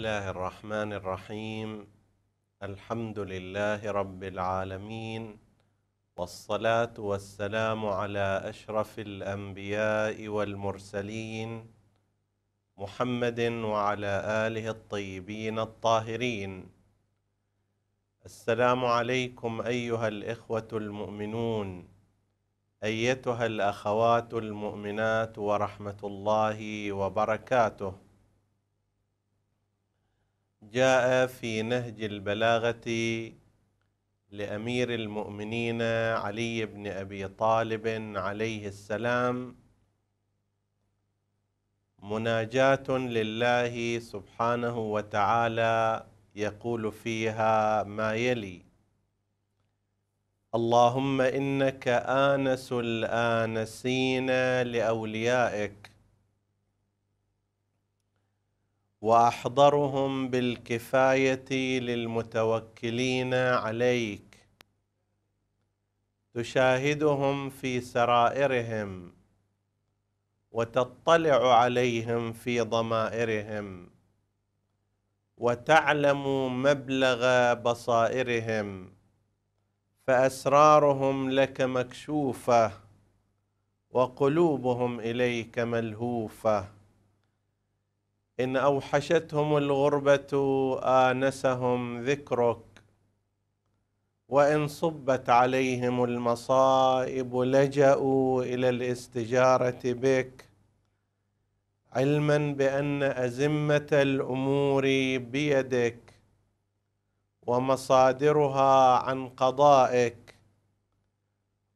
الله الرحمن الرحيم الحمد لله رب العالمين والصلاه والسلام على اشرف الانبياء والمرسلين محمد وعلى اله الطيبين الطاهرين السلام عليكم ايها الاخوه المؤمنون ايتها الاخوات المؤمنات ورحمه الله وبركاته جاء في نهج البلاغه لامير المؤمنين علي بن ابي طالب عليه السلام مناجاه لله سبحانه وتعالى يقول فيها ما يلي اللهم انك انس الانسين لاوليائك واحضرهم بالكفايه للمتوكلين عليك تشاهدهم في سرائرهم وتطلع عليهم في ضمائرهم وتعلم مبلغ بصائرهم فاسرارهم لك مكشوفه وقلوبهم اليك ملهوفه إن أوحشتهم الغربة آنسهم ذكرك وإن صبت عليهم المصائب لجأوا إلى الاستجارة بك علما بأن أزمة الأمور بيدك ومصادرها عن قضائك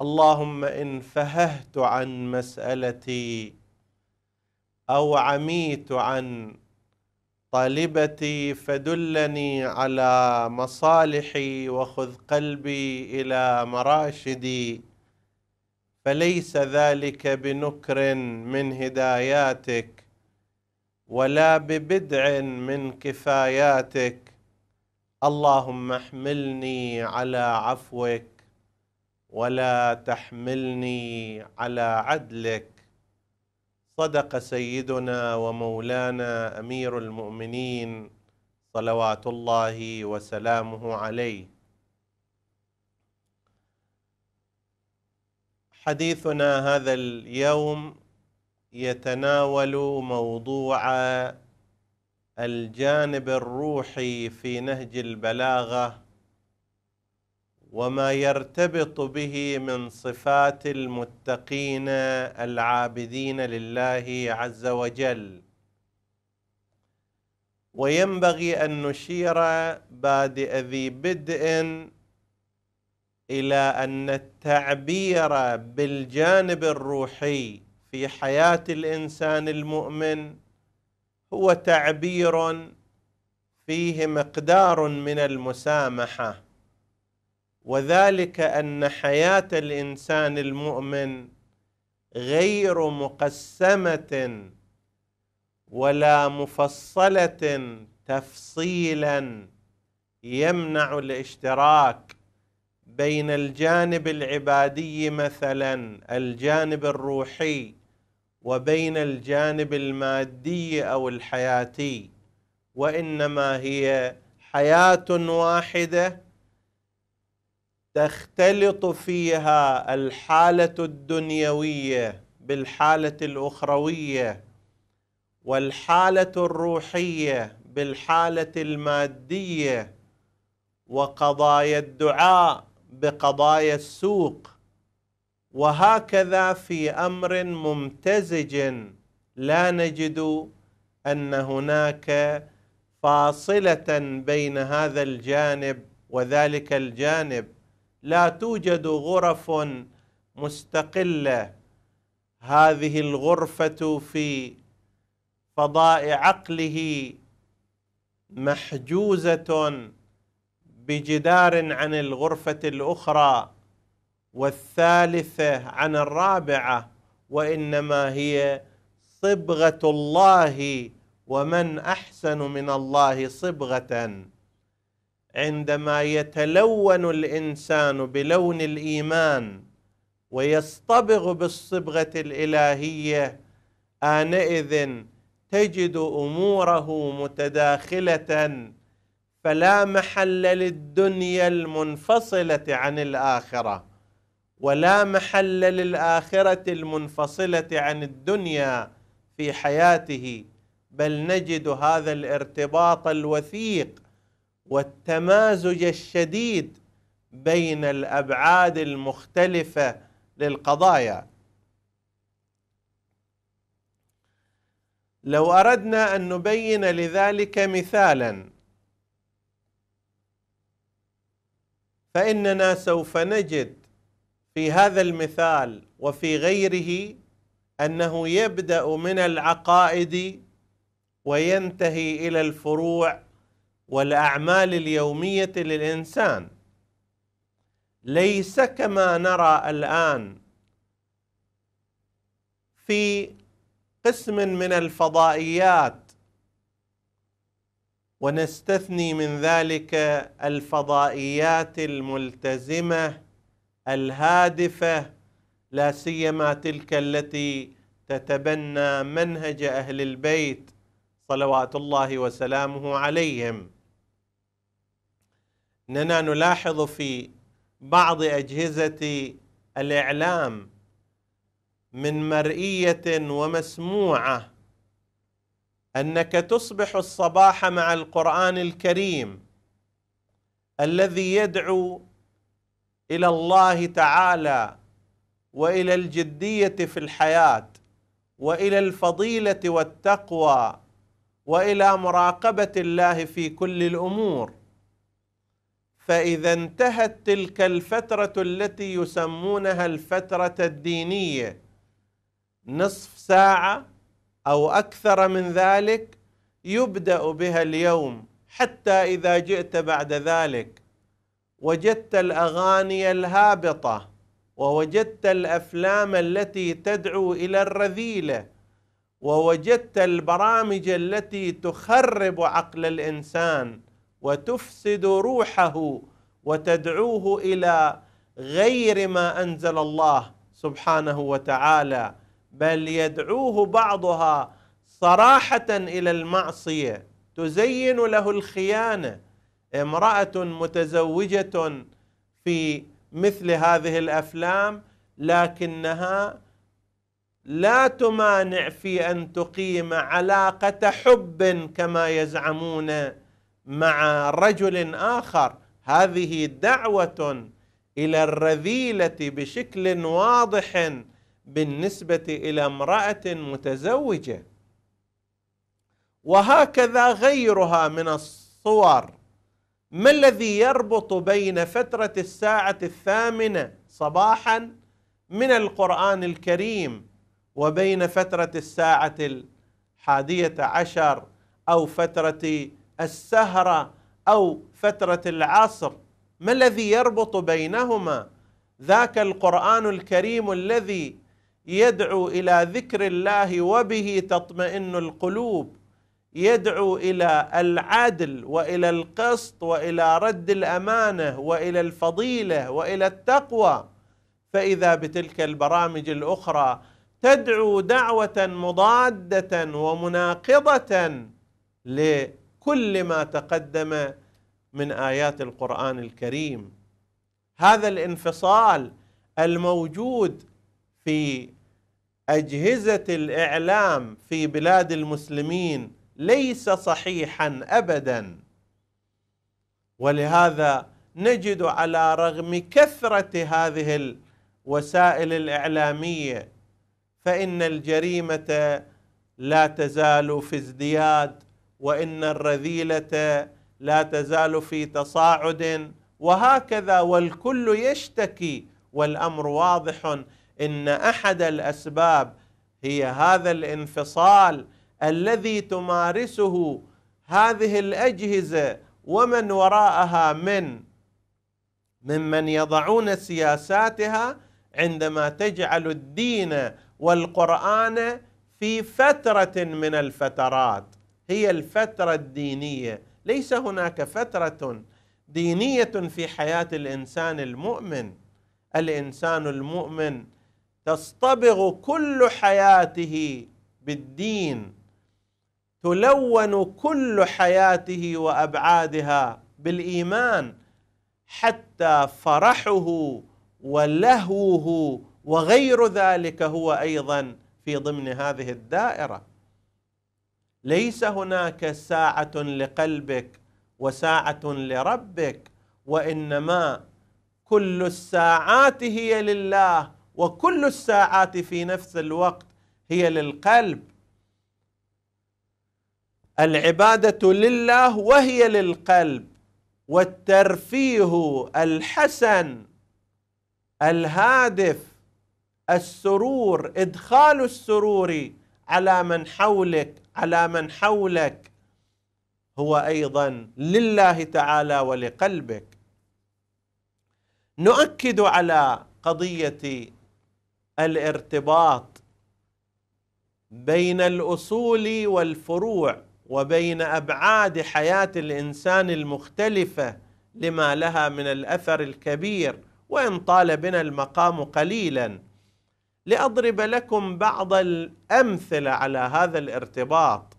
اللهم إن فههت عن مسألتي او عميت عن طالبتي فدلني على مصالحي وخذ قلبي الى مراشدي فليس ذلك بنكر من هداياتك ولا ببدع من كفاياتك اللهم احملني على عفوك ولا تحملني على عدلك صدق سيدنا ومولانا امير المؤمنين صلوات الله وسلامه عليه حديثنا هذا اليوم يتناول موضوع الجانب الروحي في نهج البلاغه وما يرتبط به من صفات المتقين العابدين لله عز وجل وينبغي ان نشير بادئ ذي بدء الى ان التعبير بالجانب الروحي في حياه الانسان المؤمن هو تعبير فيه مقدار من المسامحه وذلك ان حياه الانسان المؤمن غير مقسمه ولا مفصله تفصيلا يمنع الاشتراك بين الجانب العبادي مثلا الجانب الروحي وبين الجانب المادي او الحياتي وانما هي حياه واحده تختلط فيها الحاله الدنيويه بالحاله الاخرويه والحاله الروحيه بالحاله الماديه وقضايا الدعاء بقضايا السوق وهكذا في امر ممتزج لا نجد ان هناك فاصله بين هذا الجانب وذلك الجانب لا توجد غرف مستقله هذه الغرفه في فضاء عقله محجوزه بجدار عن الغرفه الاخرى والثالثه عن الرابعه وانما هي صبغه الله ومن احسن من الله صبغه عندما يتلون الانسان بلون الايمان ويصطبغ بالصبغه الالهيه انئذ تجد اموره متداخله فلا محل للدنيا المنفصله عن الاخره ولا محل للاخره المنفصله عن الدنيا في حياته بل نجد هذا الارتباط الوثيق والتمازج الشديد بين الابعاد المختلفه للقضايا لو اردنا ان نبين لذلك مثالا فاننا سوف نجد في هذا المثال وفي غيره انه يبدا من العقائد وينتهي الى الفروع والاعمال اليوميه للانسان ليس كما نرى الان في قسم من الفضائيات ونستثني من ذلك الفضائيات الملتزمه الهادفه لا سيما تلك التي تتبنى منهج اهل البيت صلوات الله وسلامه عليهم اننا نلاحظ في بعض اجهزه الاعلام من مرئيه ومسموعه انك تصبح الصباح مع القران الكريم الذي يدعو الى الله تعالى والى الجديه في الحياه والى الفضيله والتقوى والى مراقبه الله في كل الامور فاذا انتهت تلك الفتره التي يسمونها الفتره الدينيه نصف ساعه او اكثر من ذلك يبدا بها اليوم حتى اذا جئت بعد ذلك وجدت الاغاني الهابطه ووجدت الافلام التي تدعو الى الرذيله ووجدت البرامج التي تخرب عقل الانسان وتفسد روحه وتدعوه الى غير ما انزل الله سبحانه وتعالى بل يدعوه بعضها صراحه الى المعصيه تزين له الخيانه امراه متزوجه في مثل هذه الافلام لكنها لا تمانع في ان تقيم علاقه حب كما يزعمون مع رجل اخر هذه دعوه الى الرذيله بشكل واضح بالنسبه الى امراه متزوجه وهكذا غيرها من الصور ما الذي يربط بين فتره الساعه الثامنه صباحا من القران الكريم وبين فتره الساعه الحاديه عشر او فتره السهره او فتره العصر ما الذي يربط بينهما ذاك القران الكريم الذي يدعو الى ذكر الله وبه تطمئن القلوب يدعو الى العدل والى القسط والى رد الامانه والى الفضيله والى التقوى فاذا بتلك البرامج الاخرى تدعو دعوه مضاده ومناقضه ل كل ما تقدم من ايات القران الكريم هذا الانفصال الموجود في اجهزه الاعلام في بلاد المسلمين ليس صحيحا ابدا ولهذا نجد على رغم كثره هذه الوسائل الاعلاميه فان الجريمه لا تزال في ازدياد وان الرذيله لا تزال في تصاعد وهكذا والكل يشتكي والامر واضح ان احد الاسباب هي هذا الانفصال الذي تمارسه هذه الاجهزه ومن وراءها من ممن يضعون سياساتها عندما تجعل الدين والقران في فتره من الفترات هي الفترة الدينية ليس هناك فترة دينية في حياة الإنسان المؤمن الإنسان المؤمن تصطبغ كل حياته بالدين تلون كل حياته وأبعادها بالإيمان حتى فرحه ولهوه وغير ذلك هو أيضا في ضمن هذه الدائرة ليس هناك ساعه لقلبك وساعه لربك وانما كل الساعات هي لله وكل الساعات في نفس الوقت هي للقلب العباده لله وهي للقلب والترفيه الحسن الهادف السرور ادخال السرور على من حولك على من حولك هو ايضا لله تعالى ولقلبك نؤكد على قضيه الارتباط بين الاصول والفروع وبين ابعاد حياه الانسان المختلفه لما لها من الاثر الكبير وان طال بنا المقام قليلا لاضرب لكم بعض الامثله على هذا الارتباط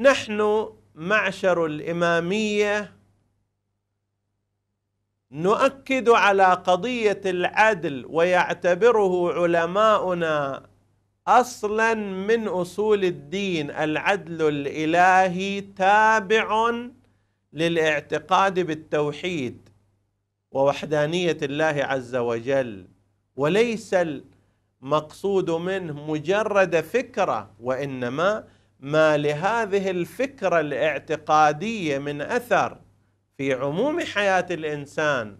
نحن معشر الاماميه نؤكد على قضيه العدل ويعتبره علماؤنا اصلا من اصول الدين العدل الالهي تابع للاعتقاد بالتوحيد ووحدانيه الله عز وجل وليس المقصود منه مجرد فكره وانما ما لهذه الفكره الاعتقاديه من اثر في عموم حياه الانسان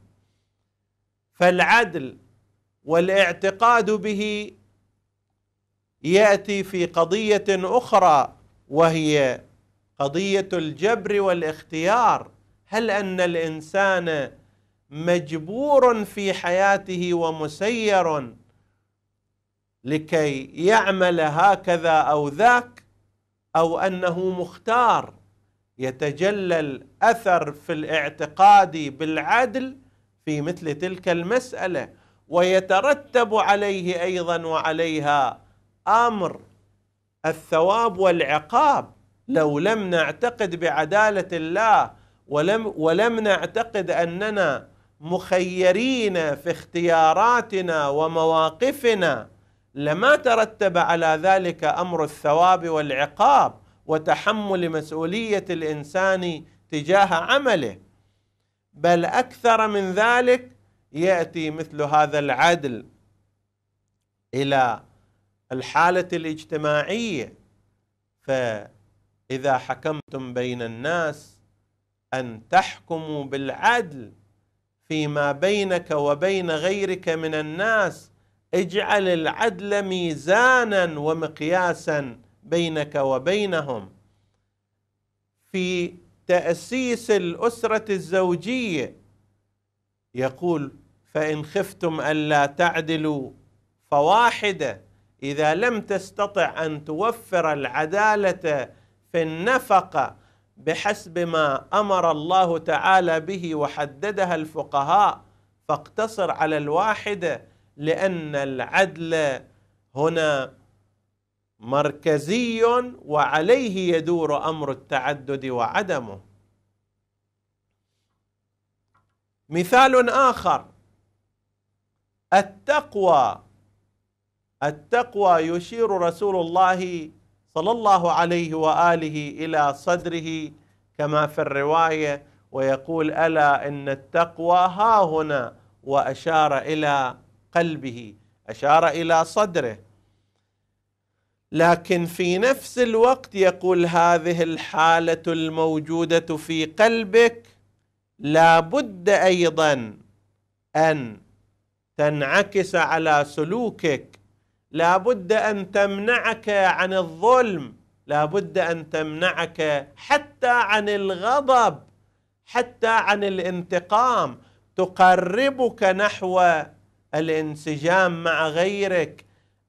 فالعدل والاعتقاد به ياتي في قضيه اخرى وهي قضيه الجبر والاختيار هل ان الانسان مجبور في حياته ومسير لكي يعمل هكذا او ذاك او انه مختار يتجلى الاثر في الاعتقاد بالعدل في مثل تلك المساله ويترتب عليه ايضا وعليها امر الثواب والعقاب لو لم نعتقد بعداله الله ولم ولم نعتقد اننا مخيرين في اختياراتنا ومواقفنا لما ترتب على ذلك امر الثواب والعقاب وتحمل مسؤوليه الانسان تجاه عمله بل اكثر من ذلك ياتي مثل هذا العدل الى الحاله الاجتماعيه فاذا حكمتم بين الناس ان تحكموا بالعدل فيما بينك وبين غيرك من الناس اجعل العدل ميزانا ومقياسا بينك وبينهم في تاسيس الاسره الزوجيه يقول فان خفتم الا تعدلوا فواحده اذا لم تستطع ان توفر العداله في النفقه بحسب ما امر الله تعالى به وحددها الفقهاء فاقتصر على الواحده لان العدل هنا مركزي وعليه يدور امر التعدد وعدمه مثال اخر التقوى التقوى يشير رسول الله صلى الله عليه واله الى صدره كما في الروايه ويقول الا ان التقوى ها هنا واشار الى قلبه اشار الى صدره لكن في نفس الوقت يقول هذه الحاله الموجوده في قلبك لا بد ايضا ان تنعكس على سلوكك لابد أن تمنعك عن الظلم لابد أن تمنعك حتى عن الغضب حتى عن الانتقام تقربك نحو الانسجام مع غيرك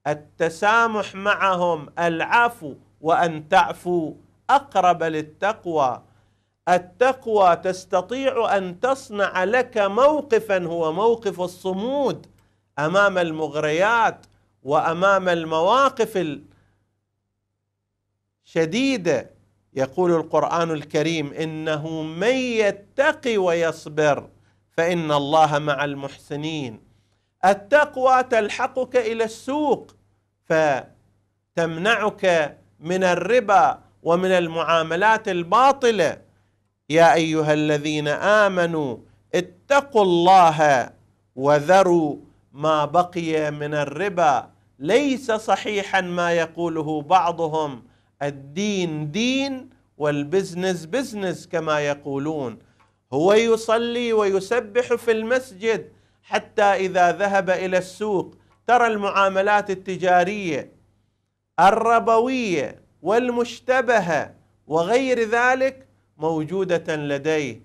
التسامح معهم العفو وأن تعفو أقرب للتقوى التقوى تستطيع أن تصنع لك موقفا هو موقف الصمود أمام المغريات وامام المواقف الشديده يقول القران الكريم انه من يتقي ويصبر فان الله مع المحسنين التقوى تلحقك الى السوق فتمنعك من الربا ومن المعاملات الباطله يا ايها الذين امنوا اتقوا الله وذروا ما بقي من الربا ليس صحيحا ما يقوله بعضهم الدين دين والبزنس بزنس كما يقولون هو يصلي ويسبح في المسجد حتى اذا ذهب الى السوق ترى المعاملات التجاريه الربويه والمشتبهه وغير ذلك موجوده لديه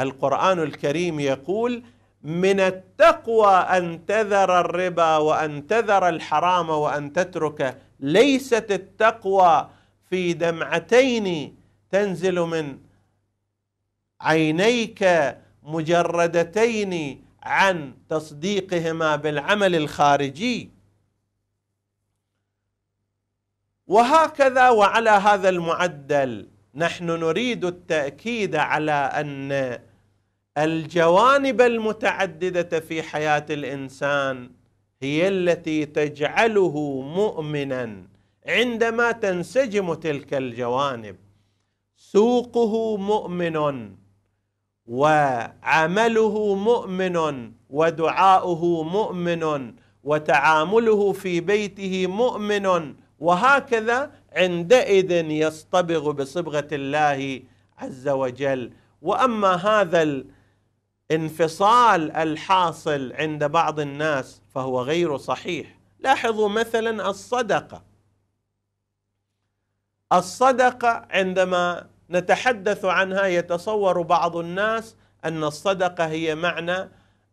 القران الكريم يقول من التقوى ان تذر الربا وان تذر الحرام وان تتركه ليست التقوى في دمعتين تنزل من عينيك مجردتين عن تصديقهما بالعمل الخارجي وهكذا وعلى هذا المعدل نحن نريد التاكيد على ان الجوانب المتعدده في حياه الانسان هي التي تجعله مؤمنا عندما تنسجم تلك الجوانب سوقه مؤمن وعمله مؤمن ودعاؤه مؤمن وتعامله في بيته مؤمن وهكذا عندئذ يصطبغ بصبغه الله عز وجل واما هذا انفصال الحاصل عند بعض الناس فهو غير صحيح لاحظوا مثلا الصدقه الصدقه عندما نتحدث عنها يتصور بعض الناس ان الصدقه هي معنى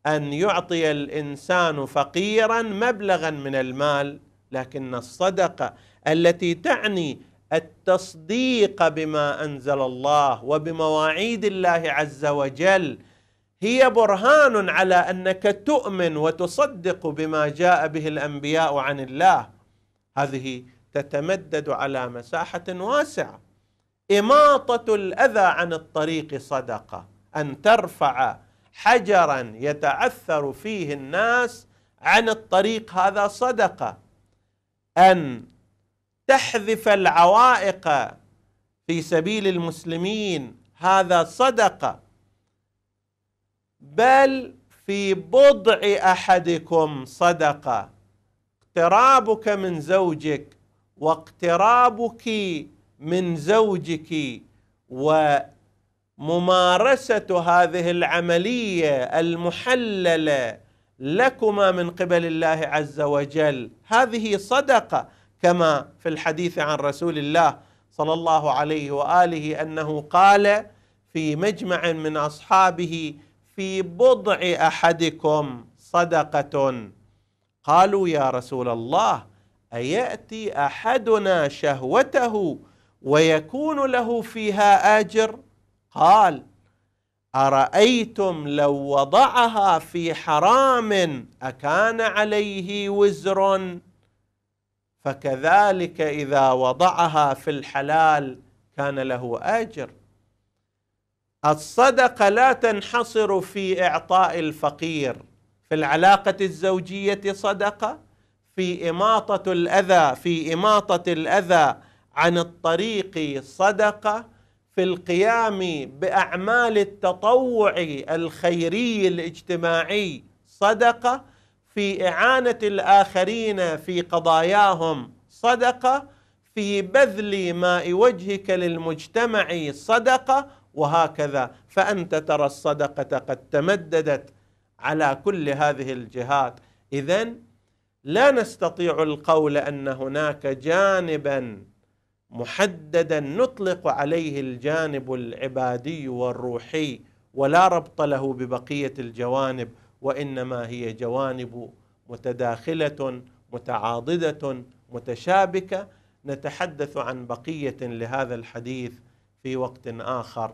ان يعطي الانسان فقيرا مبلغا من المال لكن الصدقه التي تعني التصديق بما انزل الله وبمواعيد الله عز وجل هي برهان على انك تؤمن وتصدق بما جاء به الانبياء عن الله هذه تتمدد على مساحه واسعه اماطه الاذى عن الطريق صدقه ان ترفع حجرا يتعثر فيه الناس عن الطريق هذا صدقه ان تحذف العوائق في سبيل المسلمين هذا صدقه بل في بضع احدكم صدقه اقترابك من زوجك واقترابك من زوجك وممارسه هذه العمليه المحلله لكما من قبل الله عز وجل هذه صدقه كما في الحديث عن رسول الله صلى الله عليه واله انه قال في مجمع من اصحابه في بضع احدكم صدقه قالوا يا رسول الله اياتي احدنا شهوته ويكون له فيها اجر قال ارايتم لو وضعها في حرام اكان عليه وزر فكذلك اذا وضعها في الحلال كان له اجر الصدقه لا تنحصر في اعطاء الفقير في العلاقه الزوجيه صدقه في اماطه الاذى في اماطه الاذى عن الطريق صدقه في القيام باعمال التطوع الخيري الاجتماعي صدقه في اعانه الاخرين في قضاياهم صدقه في بذل ماء وجهك للمجتمع صدقه وهكذا فانت ترى الصدقه قد تمددت على كل هذه الجهات اذا لا نستطيع القول ان هناك جانبا محددا نطلق عليه الجانب العبادي والروحي ولا ربط له ببقيه الجوانب وانما هي جوانب متداخله متعاضده متشابكه نتحدث عن بقيه لهذا الحديث في وقت اخر